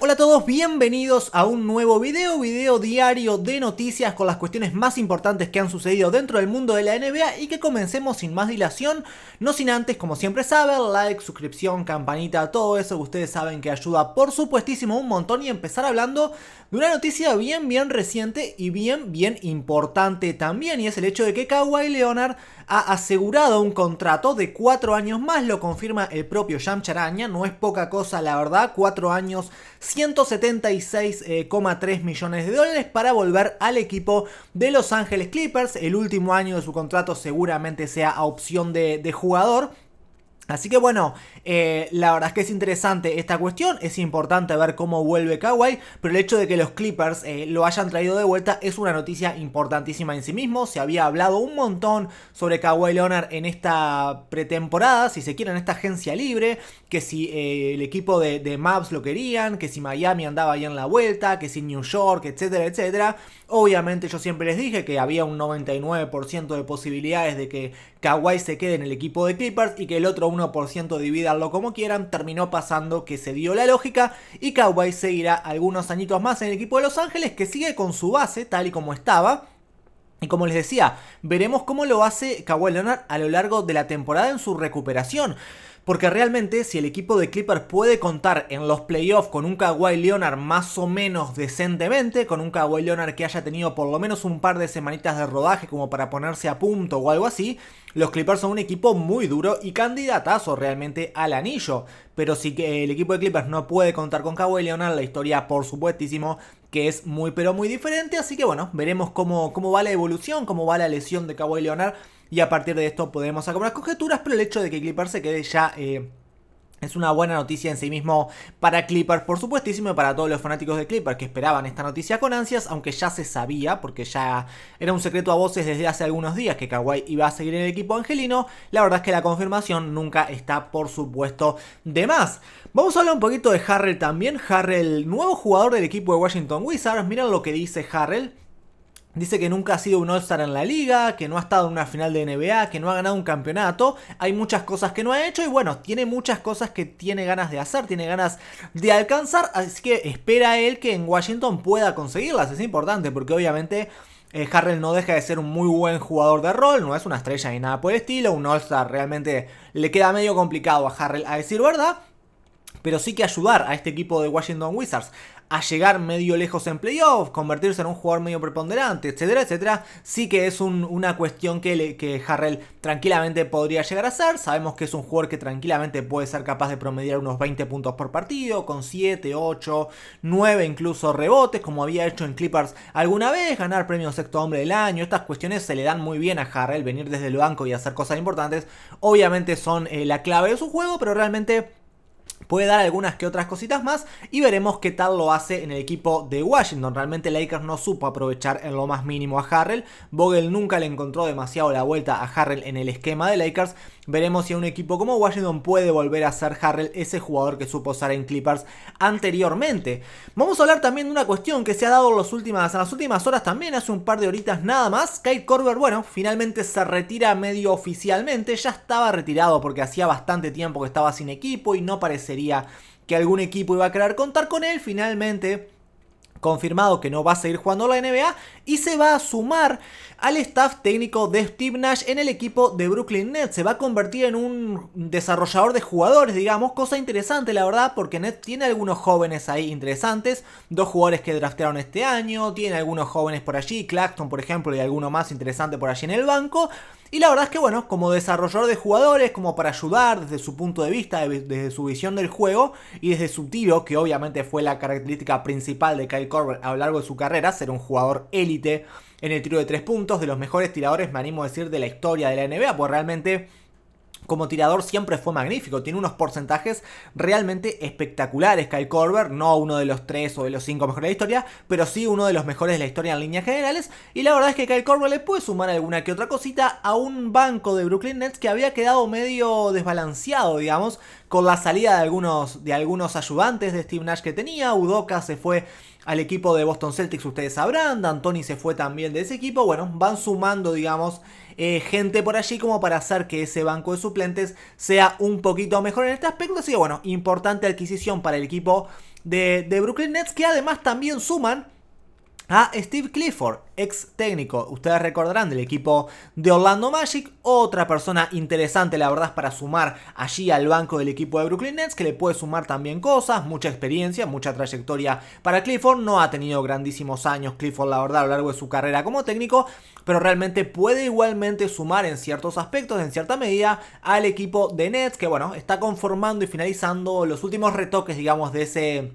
Hola a todos, bienvenidos a un nuevo video, video diario de noticias con las cuestiones más importantes que han sucedido dentro del mundo de la NBA y que comencemos sin más dilación, no sin antes, como siempre saben, like, suscripción, campanita, todo eso que ustedes saben que ayuda por supuestísimo un montón y empezar hablando de una noticia bien, bien reciente y bien, bien importante también y es el hecho de que Kawhi Leonard ha asegurado un contrato de 4 años más, lo confirma el propio Jam Charaña, no es poca cosa la verdad, 4 años 176,3 eh, millones de dólares para volver al equipo de Los Ángeles Clippers. El último año de su contrato seguramente sea a opción de, de jugador. Así que bueno, eh, la verdad es que es interesante esta cuestión, es importante ver cómo vuelve Kawhi, pero el hecho de que los Clippers eh, lo hayan traído de vuelta es una noticia importantísima en sí mismo, se había hablado un montón sobre Kawhi Leonard en esta pretemporada, si se quiere, en esta agencia libre, que si eh, el equipo de, Maps Mavs lo querían, que si Miami andaba ahí en la vuelta, que si New York, etcétera, etcétera. Obviamente yo siempre les dije que había un 99% de posibilidades de que Kawhi se quede en el equipo de Clippers y que el otro ciento dividanlo como quieran, terminó pasando que se dio la lógica y Kawhi seguirá algunos añitos más en el equipo de Los Ángeles que sigue con su base tal y como estaba. Y como les decía, veremos cómo lo hace Kawhi Leonard a lo largo de la temporada en su recuperación. Porque realmente si el equipo de Clippers puede contar en los playoffs con un Kawhi Leonard más o menos decentemente, con un Kawhi Leonard que haya tenido por lo menos un par de semanitas de rodaje como para ponerse a punto o algo así, los Clippers son un equipo muy duro y candidatazo realmente al anillo. Pero si el equipo de Clippers no puede contar con Kawhi Leonard, la historia por supuestísimo que es muy pero muy diferente. Así que bueno, veremos cómo, cómo va la evolución, cómo va la lesión de Kawhi Leonard y a partir de esto podemos sacar unas conjeturas, pero el hecho de que Clipper se quede ya... Eh, es una buena noticia en sí mismo para Clippers, por supuestísimo, y para todos los fanáticos de Clippers que esperaban esta noticia con ansias, aunque ya se sabía, porque ya era un secreto a voces desde hace algunos días que Kawhi iba a seguir en el equipo angelino. La verdad es que la confirmación nunca está, por supuesto, de más. Vamos a hablar un poquito de Harrell también. Harrell, nuevo jugador del equipo de Washington Wizards. Miren lo que dice Harrell. Dice que nunca ha sido un All-Star en la liga, que no ha estado en una final de NBA, que no ha ganado un campeonato. Hay muchas cosas que no ha hecho y bueno, tiene muchas cosas que tiene ganas de hacer, tiene ganas de alcanzar. Así que espera él que en Washington pueda conseguirlas. Es importante porque obviamente... Eh, Harrell no deja de ser un muy buen jugador de rol, no es una estrella ni nada por el estilo, un All-Star realmente le queda medio complicado a Harrell a decir verdad, pero sí que ayudar a este equipo de Washington Wizards a llegar medio lejos en playoffs convertirse en un jugador medio preponderante, etcétera, etcétera, sí que es una cuestión que, Harrell tranquilamente podría llegar a ser. Sabemos que es un jugador que tranquilamente puede ser capaz de promediar unos 20 puntos por partido, con 7, 8, 9 incluso rebotes, como había hecho en Clippers alguna vez, ganar premio sexto hombre del año. Estas cuestiones se le dan muy bien a Harrell, venir desde el banco y hacer cosas importantes. Obviamente son eh, la clave de su juego, pero realmente Puede dar algunas que otras cositas más y veremos qué tal lo hace en el equipo de Washington. Realmente Lakers no supo aprovechar en lo más mínimo a Harrell. Vogel nunca le encontró demasiado la vuelta a Harrell en el esquema de Lakers Veremos si un equipo como Washington puede volver a ser Harrell ese jugador que supo ser en Clippers anteriormente. Vamos a hablar también de una cuestión que se ha dado en, en las últimas horas también, hace un par de horitas nada más. Kyle Korver, bueno, finalmente se retira medio oficialmente. Ya estaba retirado porque hacía bastante tiempo que estaba sin equipo y no parecería que algún equipo iba a querer contar con él. Finalmente confirmado que no va a seguir jugando la NBA y se va a sumar al staff técnico de Steve Nash en el equipo de Brooklyn Nets. Se va a convertir en un desarrollador de jugadores, digamos, cosa interesante la verdad porque Nets tiene algunos jóvenes ahí interesantes, dos jugadores que draftearon este año, tiene algunos jóvenes por allí, Claxton por ejemplo y alguno más interesante por allí en el banco. Y la verdad es que bueno, como desarrollador de jugadores, como para ayudar desde su punto de vista, desde su visión del juego y desde su tiro, que obviamente fue la característica principal de Kyle a lo largo de su carrera, ser un jugador élite en el tiro de tres puntos, de los mejores tiradores, me animo a decir, de la historia de la NBA, pues realmente como tirador siempre fue magnífico. Tiene unos porcentajes realmente espectaculares. Kyle Korver, no uno de los tres o de los cinco mejores de la historia, pero sí uno de los mejores de la historia en líneas generales. Y la verdad es que Kyle Korver le puede sumar alguna que otra cosita a un banco de Brooklyn Nets que había quedado medio desbalanceado, digamos, con la salida de algunos, de algunos ayudantes de Steve Nash que tenía. Udoka se fue al equipo de Boston Celtics, ustedes sabrán, D'Antoni se fue también de ese equipo, bueno, van sumando, digamos, eh, gente por allí como para hacer que ese banco de suplentes sea un poquito mejor en este aspecto, así que bueno, importante adquisición para el equipo de, de Brooklyn Nets, que además también suman a Steve Clifford, ex técnico, ustedes recordarán del equipo de Orlando Magic, otra persona interesante la verdad para sumar allí al banco del equipo de Brooklyn Nets, que le puede sumar también cosas, mucha experiencia, mucha trayectoria para Clifford, no ha tenido grandísimos años Clifford la verdad a lo largo de su carrera como técnico, pero realmente puede igualmente sumar en ciertos aspectos, en cierta medida, al equipo de Nets, que bueno, está conformando y finalizando los últimos retoques, digamos, de ese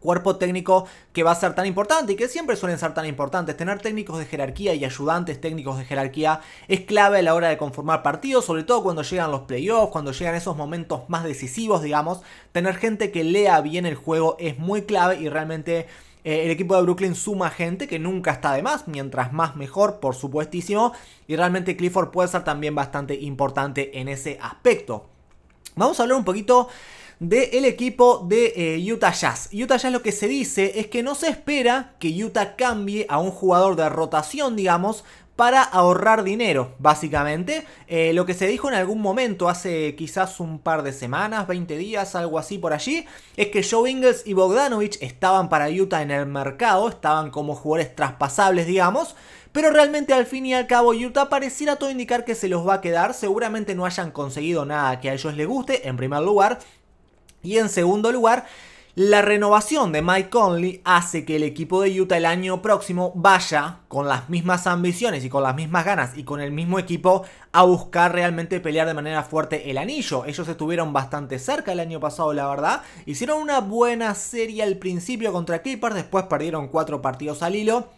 cuerpo técnico que va a ser tan importante y que siempre suelen ser tan importantes. Tener técnicos de jerarquía y ayudantes técnicos de jerarquía es clave a la hora de conformar partidos, sobre todo cuando llegan los playoffs, cuando llegan esos momentos más decisivos, digamos. Tener gente que lea bien el juego es muy clave y realmente... Eh, el equipo de Brooklyn suma gente que nunca está de más, mientras más mejor, por supuestísimo, y realmente Clifford puede ser también bastante importante en ese aspecto. Vamos a hablar un poquito del equipo de eh, Utah Jazz. Utah Jazz lo que se dice es que no se espera que Utah cambie a un jugador de rotación, digamos, para ahorrar dinero, básicamente. Eh, lo que se dijo en algún momento, hace quizás un par de semanas, 20 días, algo así por allí, es que Joe Ingles y Bogdanovich estaban para Utah en el mercado, estaban como jugadores traspasables, digamos. Pero realmente al fin y al cabo Utah pareciera todo indicar que se los va a quedar. Seguramente no hayan conseguido nada que a ellos les guste, en primer lugar. Y en segundo lugar, la renovación de Mike Conley hace que el equipo de Utah el año próximo vaya con las mismas ambiciones y con las mismas ganas y con el mismo equipo a buscar realmente pelear de manera fuerte el anillo. Ellos estuvieron bastante cerca el año pasado, la verdad. Hicieron una buena serie al principio contra Clippers, después perdieron cuatro partidos al hilo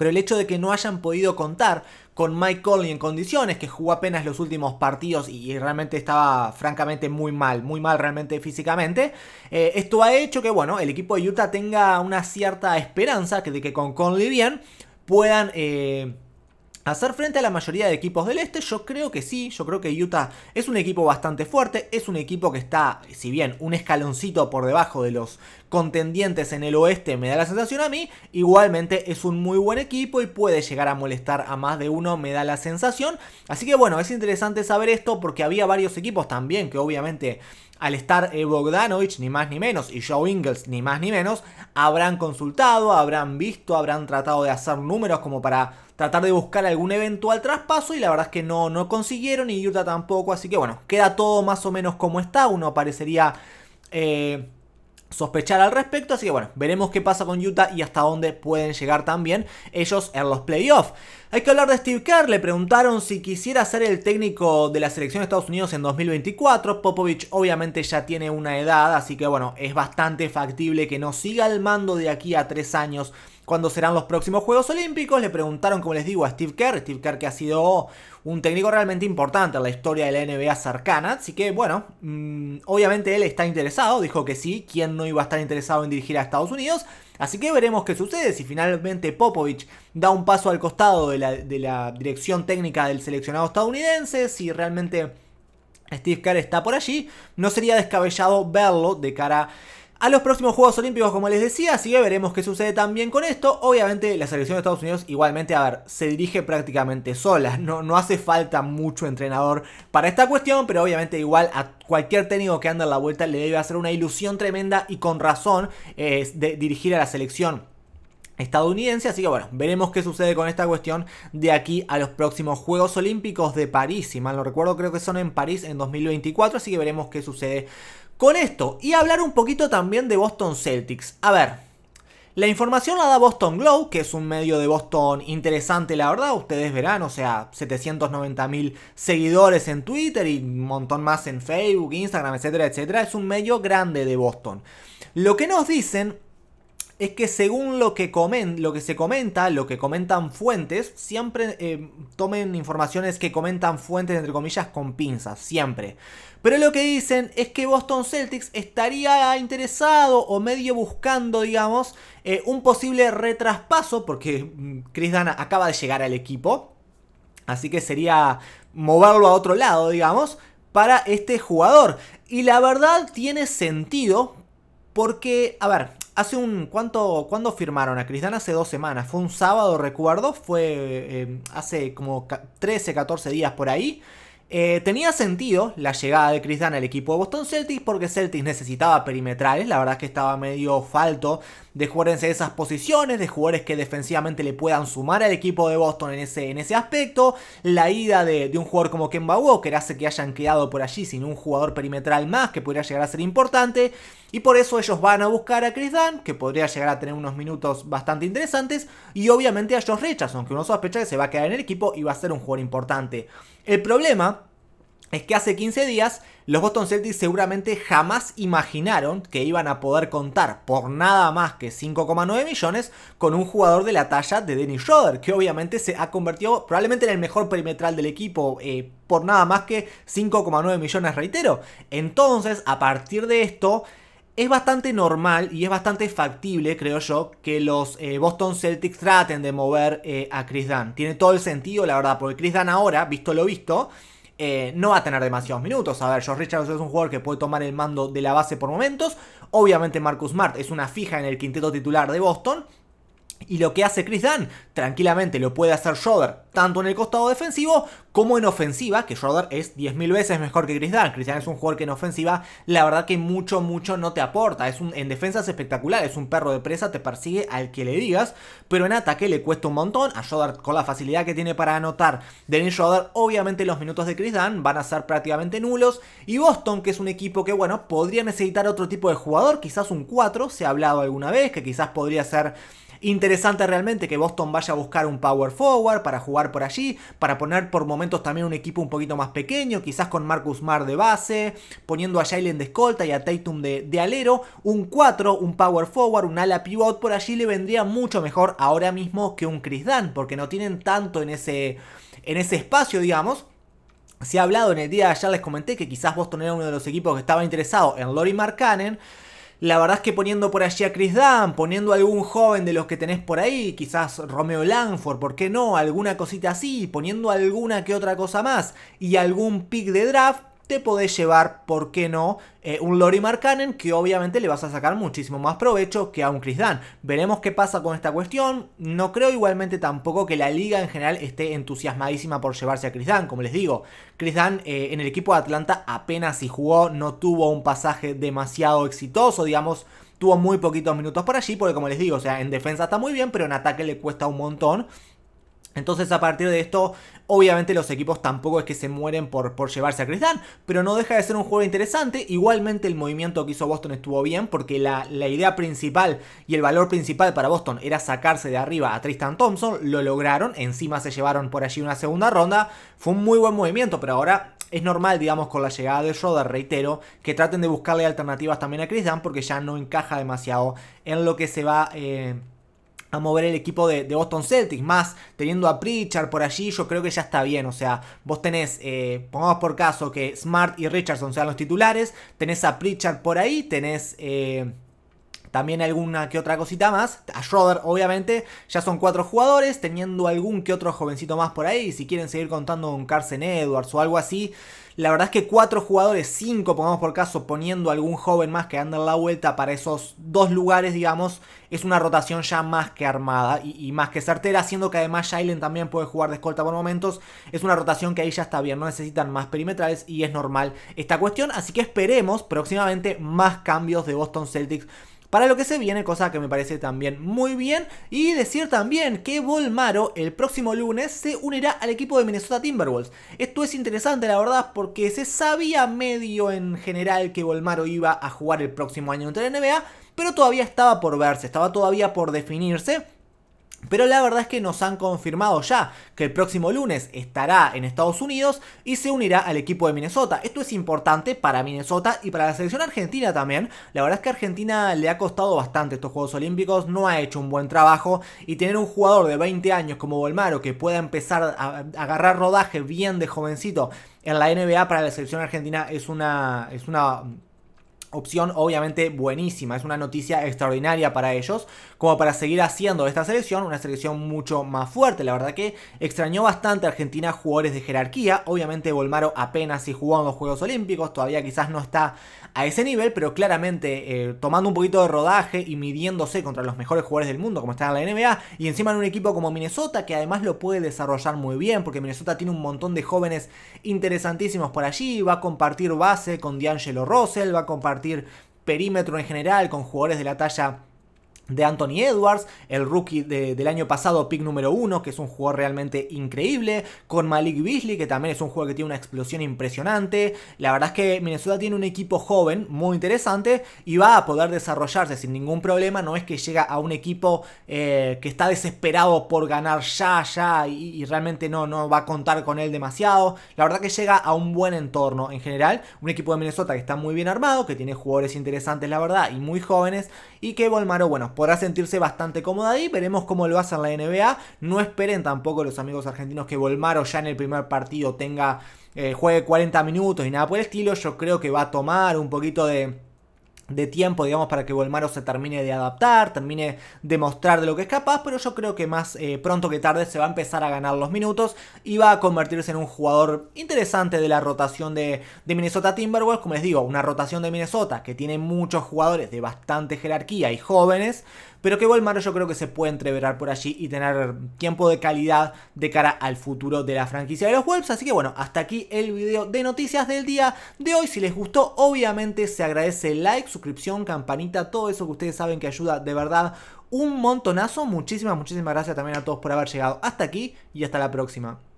pero el hecho de que no hayan podido contar con Mike Conley en condiciones, que jugó apenas los últimos partidos y realmente estaba francamente muy mal, muy mal realmente físicamente, eh, esto ha hecho que, bueno, el equipo de Utah tenga una cierta esperanza de que con Conley bien puedan... Eh, hacer frente a la mayoría de equipos del este? Yo creo que sí, yo creo que Utah es un equipo bastante fuerte, es un equipo que está, si bien un escaloncito por debajo de los contendientes en el oeste me da la sensación a mí, igualmente es un muy buen equipo y puede llegar a molestar a más de uno, me da la sensación. Así que bueno, es interesante saber esto porque había varios equipos también que obviamente al estar eh, Bogdanovich, ni más ni menos, y Joe Ingles, ni más ni menos, habrán consultado, habrán visto, habrán tratado de hacer números como para tratar de buscar algún eventual traspaso y la verdad es que no, no consiguieron y Utah tampoco, así que bueno, queda todo más o menos como está, uno parecería eh, sospechar al respecto, así que bueno, veremos qué pasa con Utah y hasta dónde pueden llegar también ellos en los playoffs. Hay que hablar de Steve Kerr, le preguntaron si quisiera ser el técnico de la selección de Estados Unidos en 2024, Popovich obviamente ya tiene una edad, así que bueno, es bastante factible que no siga al mando de aquí a tres años cuándo serán los próximos Juegos Olímpicos. Le preguntaron, como les digo, a Steve Kerr. Steve Kerr que ha sido un técnico realmente importante en la historia de la NBA cercana. Así que, bueno, mm, obviamente él está interesado. Dijo que sí. ¿Quién no iba a estar interesado en dirigir a Estados Unidos? Así que veremos qué sucede si finalmente Popovich da un paso al costado de la, de la dirección técnica del seleccionado estadounidense. Si realmente... Steve Kerr está por allí, no sería descabellado verlo de cara a a los próximos Juegos Olímpicos, como les decía, así que veremos qué sucede también con esto. Obviamente, la selección de Estados Unidos, igualmente, a ver, se dirige prácticamente sola. No, no hace falta mucho entrenador para esta cuestión, pero obviamente, igual a cualquier técnico que anda a la vuelta le debe hacer una ilusión tremenda y con razón eh, de dirigir a la selección estadounidense. Así que bueno, veremos qué sucede con esta cuestión de aquí a los próximos Juegos Olímpicos de París. Si mal no recuerdo, creo que son en París en 2024. Así que veremos qué sucede con esto y hablar un poquito también de Boston Celtics. A ver, la información la da Boston Glow, que es un medio de Boston interesante, la verdad. Ustedes verán, o sea, 790 mil seguidores en Twitter y un montón más en Facebook, Instagram, etcétera, etcétera. Es un medio grande de Boston. Lo que nos dicen es que según lo que, lo que se comenta, lo que comentan fuentes, siempre eh, tomen informaciones que comentan fuentes, entre comillas, con pinzas, siempre. Pero lo que dicen es que Boston Celtics estaría interesado o medio buscando, digamos, eh, un posible retraspaso, porque mm, Chris Dana acaba de llegar al equipo, así que sería moverlo a otro lado, digamos, para este jugador. Y la verdad tiene sentido, porque, a ver, Hace un... ¿cuánto, ¿Cuándo firmaron a Dunn? Hace dos semanas. Fue un sábado, recuerdo. Fue eh, hace como 13, 14 días por ahí. Eh, tenía sentido la llegada de Chris al equipo de Boston Celtics porque Celtics necesitaba perimetrales, la verdad es que estaba medio falto de jugadores esas posiciones, de jugadores que defensivamente le puedan sumar al equipo de Boston en ese, en ese aspecto. La ida de, un jugador como Kemba Walker hace que hayan quedado por allí sin un jugador perimetral más que podría llegar a ser importante. Y por eso ellos van a buscar a Chris Dunn, que podría llegar a tener unos minutos bastante interesantes. Y obviamente a Josh Richardson, que uno sospecha que se va a quedar en el equipo y va a ser un jugador importante. El problema es que hace 15 días los Boston Celtics seguramente jamás imaginaron que iban a poder contar por nada más que 5,9 millones con un jugador de la talla de Dennis Schroeder, que obviamente se ha convertido probablemente en el mejor perimetral del equipo eh, por nada más que 5,9 millones, reitero. Entonces, a partir de esto, es bastante normal y es bastante factible, creo yo, que los eh, Boston Celtics traten de mover eh, a Chris Dunn. Tiene todo el sentido, la verdad, porque Chris Dunn ahora, visto lo visto, eh, no va a tener demasiados minutos. A ver, George Richards es un jugador que puede tomar el mando de la base por momentos. Obviamente Marcus Smart es una fija en el quinteto titular de Boston. Y lo que hace Chris Dan tranquilamente lo puede hacer Schroeder, tanto en el costado defensivo como en ofensiva, que Schroeder es 10.000 veces mejor que Chris Dan Chris Dan es un jugador que en ofensiva, la verdad que mucho, mucho no te aporta. Es un, en defensa es espectacular, es un perro de presa, te persigue al que le digas, pero en ataque le cuesta un montón. A Schroeder, con la facilidad que tiene para anotar Denis Schroeder, obviamente los minutos de Chris Dan van a ser prácticamente nulos. Y Boston, que es un equipo que, bueno, podría necesitar otro tipo de jugador, quizás un 4, se ha hablado alguna vez, que quizás podría ser interesante realmente que Boston vaya a buscar un power forward para jugar por allí, para poner por momentos también un equipo un poquito más pequeño, quizás con Marcus Mar de base, poniendo a Jalen de escolta y a Tatum de, alero, un 4, un power forward, un ala pivot, por allí le vendría mucho mejor ahora mismo que un Chris Dunn, porque no tienen tanto en ese, en ese espacio, digamos, se ha hablado en el día de ayer, les comenté que quizás Boston era uno de los equipos que estaba interesado en Lori Markkanen. La verdad es que poniendo por allí a Chris Dunn, poniendo algún joven de los que tenés por ahí, quizás Romeo Langford ¿por qué no? Alguna cosita así, poniendo alguna que otra cosa más y algún pick de draft, te podés llevar, ¿por qué no? Eh, un Lori Markkanen que obviamente le vas a sacar muchísimo más provecho que a un Chris Dan. Veremos qué pasa con esta cuestión. No creo igualmente tampoco que la liga en general esté entusiasmadísima por llevarse a Chris Dan, Como les digo, Chris Dan eh, en el equipo de Atlanta apenas si jugó, no tuvo un pasaje demasiado exitoso, digamos tuvo muy poquitos minutos por allí, porque como les digo, o sea, en defensa está muy bien, pero en ataque le cuesta un montón. Entonces a partir de esto, obviamente los equipos tampoco es que se mueren por, por llevarse a Chris pero no deja de ser un juego interesante. Igualmente el movimiento que hizo Boston estuvo bien porque la, idea principal y el valor principal para Boston era sacarse de arriba a Tristan Thompson, lo lograron, encima se llevaron por allí una segunda ronda, fue un muy buen movimiento, pero ahora es normal, digamos, con la llegada de Schroeder, reitero, que traten de buscarle alternativas también a Chris Dunn porque ya no encaja demasiado en lo que se va... Eh, a mover el equipo de, Boston Celtics. Más teniendo a Pritchard por allí, yo creo que ya está bien. O sea, vos tenés, eh, pongamos por caso que Smart y Richardson sean los titulares. Tenés a Pritchard por ahí, tenés... Eh, también alguna que otra cosita más. A Schroeder, obviamente, ya son cuatro jugadores, teniendo algún que otro jovencito más por ahí. Si quieren seguir contando con Carson Edwards o algo así, la verdad es que cuatro jugadores, cinco pongamos por caso, poniendo algún joven más que anda en la vuelta para esos dos lugares, digamos, es una rotación ya más que armada y, más que certera, siendo que además Jalen también puede jugar de escolta por momentos. Es una rotación que ahí ya está bien, no necesitan más perimetrales y es normal esta cuestión. Así que esperemos próximamente más cambios de Boston Celtics para lo que se viene, cosa que me parece también muy bien. Y decir también que Volmaro el próximo lunes se unirá al equipo de Minnesota Timberwolves. Esto es interesante, la verdad, porque se sabía medio en general que Volmaro iba a jugar el próximo año en la NBA, pero todavía estaba por verse, estaba todavía por definirse. Pero la verdad es que nos han confirmado ya que el próximo lunes estará en Estados Unidos y se unirá al equipo de Minnesota. Esto es importante para Minnesota y para la selección argentina también. La verdad es que a Argentina le ha costado bastante estos Juegos Olímpicos, no ha hecho un buen trabajo y tener un jugador de 20 años como Bolmaro que pueda empezar a agarrar rodaje bien de jovencito en la NBA para la selección argentina es una... Es una opción obviamente buenísima, es una noticia extraordinaria para ellos, como para seguir haciendo esta selección una selección mucho más fuerte, la verdad que extrañó bastante a Argentina jugadores de jerarquía, obviamente Volmaro apenas si jugó en los Juegos Olímpicos, todavía quizás no está a ese nivel, pero claramente eh, tomando un poquito de rodaje y midiéndose contra los mejores jugadores del mundo como está en la NBA, y encima en un equipo como Minnesota que además lo puede desarrollar muy bien, porque Minnesota tiene un montón de jóvenes interesantísimos por allí, va a compartir base con D'Angelo Russell, va a compartir perímetro en general con jugadores de la talla de Anthony Edwards, el rookie del año pasado, pick número uno, que es un jugador realmente increíble, con Malik Beasley, que también es un jugador que tiene una explosión impresionante. La verdad es que Minnesota tiene un equipo joven, muy interesante, y va a poder desarrollarse sin ningún problema. No es que llega a un equipo eh, que está desesperado por ganar ya, ya, y, realmente no, no va a contar con él demasiado. La verdad que llega a un buen entorno en general, un equipo de Minnesota que está muy bien armado, que tiene jugadores interesantes, la verdad, y muy jóvenes, y que Volmaro, bueno, podrá sentirse bastante cómoda ahí. Veremos cómo lo hace en la NBA. No esperen tampoco los amigos argentinos que Volmaro ya en el primer partido tenga, eh, juegue 40 minutos y nada por el estilo. Yo creo que va a tomar un poquito de de tiempo, digamos, para que Volmaro se termine de adaptar, termine de mostrar de lo que es capaz, pero yo creo que más eh, pronto que tarde se va a empezar a ganar los minutos y va a convertirse en un jugador interesante de la rotación de, Minnesota Timberwolves, como les digo, una rotación de Minnesota que tiene muchos jugadores de bastante jerarquía y jóvenes, pero que Volmaro yo creo que se puede entreverar por allí y tener tiempo de calidad de cara al futuro de la franquicia de los Wolves. Así que bueno, hasta aquí el video de noticias del día de hoy. Si les gustó, obviamente se agradece el like, suscripción, campanita, todo eso que ustedes saben que ayuda de verdad un montonazo. Muchísimas, muchísimas gracias también a todos por haber llegado hasta aquí y hasta la próxima.